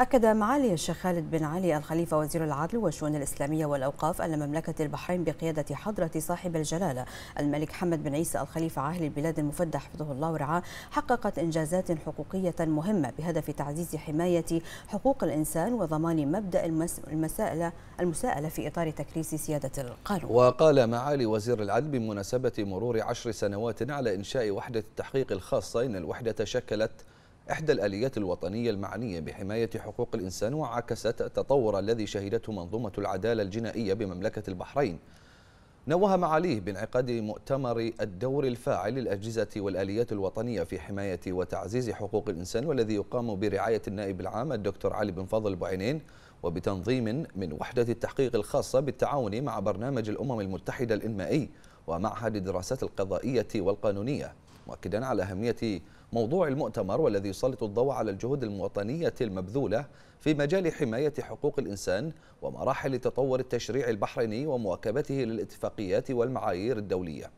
أكد معالي الشيخ خالد بن علي الخليفة وزير العدل والشؤون الإسلامية والأوقاف أن مملكة البحرين بقيادة حضرة صاحب الجلالة الملك حمد بن عيسى الخليفة عاهل البلاد المفدى حفظه الله ورعاه حققت إنجازات حقوقية مهمة بهدف تعزيز حماية حقوق الإنسان وضمان مبدأ المسألة المساءلة في إطار تكريس سيادة القانون وقال معالي وزير العدل بمناسبة مرور عشر سنوات على إنشاء وحدة التحقيق الخاصة إن الوحدة شكلت إحدى الآليات الوطنية المعنية بحماية حقوق الإنسان وعكست التطور الذي شهدته منظومة العدالة الجنائية بمملكة البحرين نوه معاليه بانعقاد مؤتمر الدور الفاعل للأجهزة والآليات الوطنية في حماية وتعزيز حقوق الإنسان والذي يقام برعاية النائب العام الدكتور علي بن فضل بعينين وبتنظيم من وحدة التحقيق الخاصة بالتعاون مع برنامج الأمم المتحدة الإنمائي ومعهد الدراسات القضائية والقانونية مؤكدا على أهمية موضوع المؤتمر والذي يسلط الضوء على الجهود الموطنية المبذولة في مجال حماية حقوق الإنسان ومراحل تطور التشريع البحريني ومواكبته للاتفاقيات والمعايير الدولية